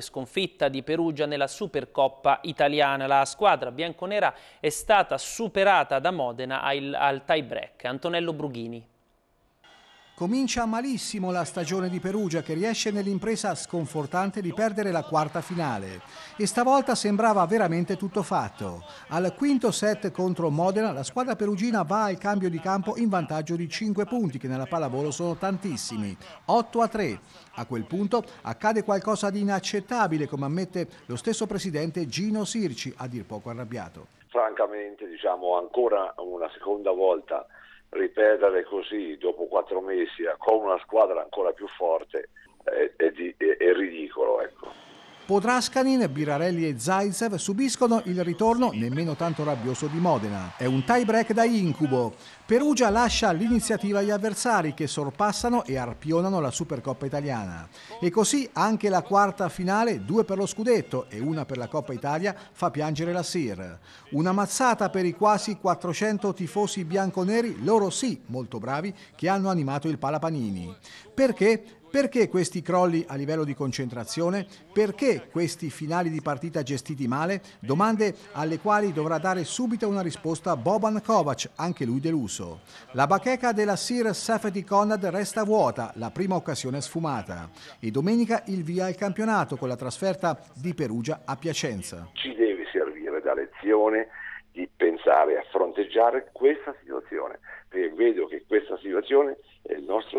sconfitta di Perugia nella Supercoppa italiana. La squadra bianconera è stata superata da Modena al, al tie break. Antonello Brughini. Comincia malissimo la stagione di Perugia che riesce nell'impresa sconfortante di perdere la quarta finale e stavolta sembrava veramente tutto fatto. Al quinto set contro Modena la squadra perugina va al cambio di campo in vantaggio di 5 punti che nella pallavolo sono tantissimi, 8 a 3. A quel punto accade qualcosa di inaccettabile come ammette lo stesso presidente Gino Sirci a dir poco arrabbiato. Francamente diciamo ancora una seconda volta ripetere così dopo quattro mesi eh, con una squadra ancora più forte è, eh, è, di, è, è ridicolo. Ecco. Podraskanin, Birarelli e Zaitsev subiscono il ritorno nemmeno tanto rabbioso di Modena. È un tie break da incubo. Perugia lascia l'iniziativa agli avversari che sorpassano e arpionano la Supercoppa italiana. E così anche la quarta finale, due per lo scudetto e una per la Coppa Italia, fa piangere la SIR. Una mazzata per i quasi 400 tifosi bianconeri, loro sì, molto bravi, che hanno animato il Palapanini. Perché? Perché questi crolli a livello di concentrazione? Perché questi finali di partita gestiti male? Domande alle quali dovrà dare subito una risposta Boban Kovac, anche lui deluso chiuso. La bacheca della Sir Safety Conrad resta vuota, la prima occasione sfumata. E domenica il via al campionato con la trasferta di Perugia a Piacenza. Ci deve servire da lezione di pensare a fronteggiare questa situazione, perché vedo che questa situazione è il nostro